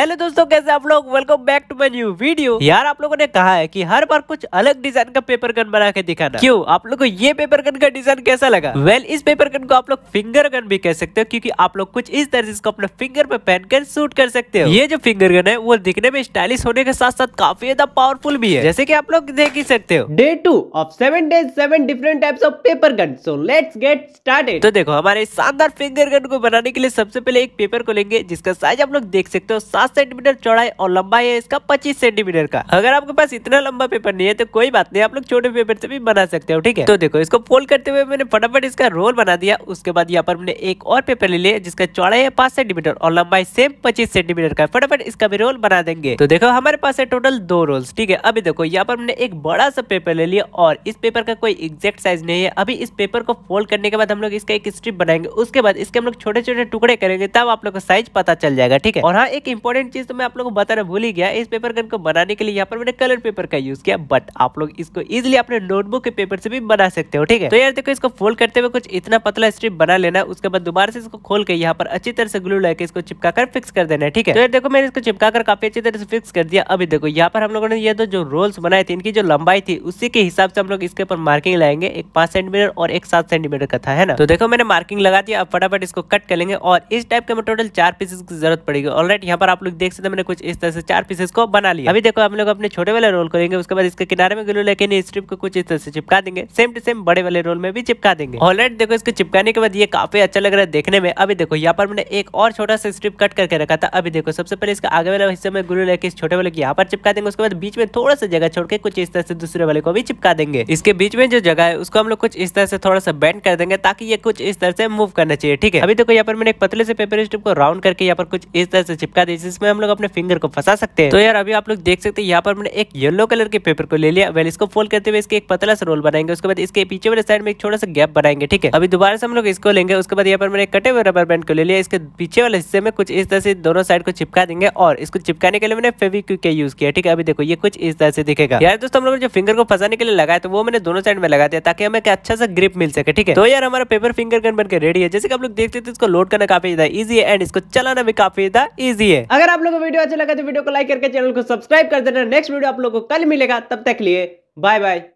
hello दोस्तों कैसे आप लोग welcome back to my new video यार आप लोगों ने कहा है कि हर बार कुछ अलग डिजाइन का पेपर गन बना के दिखाना क्यों आप लोग को ये पेपर गन का डिजाइन कैसा लगा वेल well, इस पेपर गन को आप लोग फिंगर गन भी कह सकते हो क्योंकि आप लोग कुछ इस तरह से इसको अपने फिंगर पे पहन कर शूट कर सकते हो ये जो फिंगर गन है वो दिखने में स्टाइलिश होने के साथ साथ काफी ज्यादा पावरफुल भी है जैसे की आप लोग देख ही सकते हो day two of seven days seven different types of paper gun so let's get start तो देखो हमारे शानदार फिंगर गन को बनाने के लिए सबसे पहले एक पेपर को लेंगे जिसका साइज आप लोग देख सकते हो साथ पांच सेंटीमीटर चौड़ाई और लंबाई है इसका पच्चीस सेंटीमीटर का अगर आपके पास इतना लंबा पेपर नहीं है तो कोई बात नहीं आप लोग छोटे पेपर से भी बना सकते हो ठीक है तो देखो इसको फोल्ड करते हुए मैंने फटाफट इसका रोल बना दिया उसके बाद यहाँ पर मैंने एक और पेपर ले लिया जिसका चौड़ाई है पांच सेंटीमीटर और लंबाई सेम पच्चीस सेंटीमीटर का फटाफट इसका भी रोल बना देंगे तो देखो हमारे पास है टोटल दो रोल्स ठीक है अभी देखो यहाँ पर मैंने एक बड़ा सा पेपर ले लिया और इस पेपर का कोई एग्जैक्ट साइज नहीं है अभी इस पेपर को फोल्ड करने के बाद हम लोग इसका एक स्ट्रिप बनाएंगे उसके बाद इसके हम लोग छोटे छोटे टुकड़े करेंगे तब आप लोग का साइज पता चल जाएगा ठीक है और हाँ एक इम्पोर्टेंट इंपॉर्टेंट चीज़ तो मैं आप लोगों को बताना भूल ही गया इस पेपर गन को बनाने के लिए यहाँ पर मैंने कलर पेपर का यूज़ किया बट आप लोग इसको इजिली अपने नोटबुक के पेपर से भी बना सकते हो ठीक है तो यार देखो इसको फोल्ड करते हुए कुछ इतना पतला स्ट्रिप बना लेना उसके बाद दोबारा से इसको खोल के यहाँ पर अच्छी तरह से ग्लू लगा इसको चिपका कर फिक्स कर देना ठीक है तो यार देखो मैंने इसको चिपका कर काफी अच्छी तरह से फिक्स कर दिया अभी देखो यहाँ पर हम लोगों ने ये तो जो रोल्स बनाए थे इनकी जो लंबाई थी उसी के हिसाब से हम लोग इसके ऊपर मार्किंग लगाएंगे एक पांच सेंटीमीटर और एक सात सेंटीमीटर का था है ना तो देखो मैंने मार्किंग लगा दिया अब फटाफट इसको कट कर लेंगे और इस टाइप के हमें टोटल चार पीसेस की जरूरत पड़ेगी ऑलराइट यहाँ पर आप लोग देख सकते हैं मैंने कुछ इस तरह से चार पीसेस को बना लिया अभी देखो हम लोग अपने छोटे वाले रोल करेंगे उसके बाद इसके किनारे में गिलू लेकिन स्ट्रिप को कुछ इस तरह से चिपका देंगे सेम टू सेम बड़े वाले रोल में भी चिपका देंगे ऑलरेडी देखो इसको चिपकाने के बाद ये काफी अच्छा लग रहा है देखने में अभी देखो यहाँ पर मैंने एक और छोटा सा स्ट्रिप कट करके रखा था अभी देखो सबसे पहले इसका आगे वाला हिस्से में गुलू लेके इस छोटे वाले को यहाँ पर चिपका देंगे उसके बाद बीच में थोड़ा सा जगह छोड़ के कुछ इस तरह से दूसरे वाले को भी चिपका देंगे इसके बीच में जो जगह है उसको हम लोग कुछ इस तरह से थोड़ा सा बैंड कर देंगे ताकि ये कुछ इस तरह से मूव करना चाहिए ठीक है अभी देखो यहाँ पर मैंने एक पतले से पेपर स्ट्रिप को राउंड करके यहाँ पर कुछ इस तरह से चिपका दी जिस इसमें हम लोग अपने फिंगर को फंसा सकते हैं तो यार अभी आप लोग देख सकते हैं यहाँ पर मैंने एक येलो कलर के पेपर को ले लिया वेल इसको फोल्ड करते हुए इसके एक पतला सा रोल बनाएंगे उसके बाद इसके पीछे वाले साइड में एक छोटा सा गैप बनाएंगे ठीक है अभी दोबारा से हम लोग इसको लेंगे उसके बाद यहाँ पर मैंने कटे हुए रबर बैंड को ले लिया इसके पीछे वाले हिस्से में कुछ इस तरह से दोनों साइड को चिपका देंगे और इसको चिपकाने के लिए मैंने क्यू का यूज किया ठीक है अभी देखो ये कुछ इस तरह से दिखेगा यार दोस्तों हम लोग जो फिंगर को फंसाने के लिए लगाया तो वो मैंने दोनों साइड में लगा दिया ताकि हमें अच्छा सा ग्रिप मिल सके ठीक है तो यार हमारा पेपर फिंगर गन बनकर रेडी है जैसे कि आप लोग देख सकते इसको लोड करना काफी ज्यादा इजी है एंड इसको चलाना भी काफी ज्यादा ईजी है अगर अगर आप लोगों को वीडियो अच्छा लगा तो वीडियो को लाइक करके चैनल को सब्सक्राइब कर देना नेक्स्ट वीडियो आप लोग को कल मिलेगा तब तक लिए बाय बाय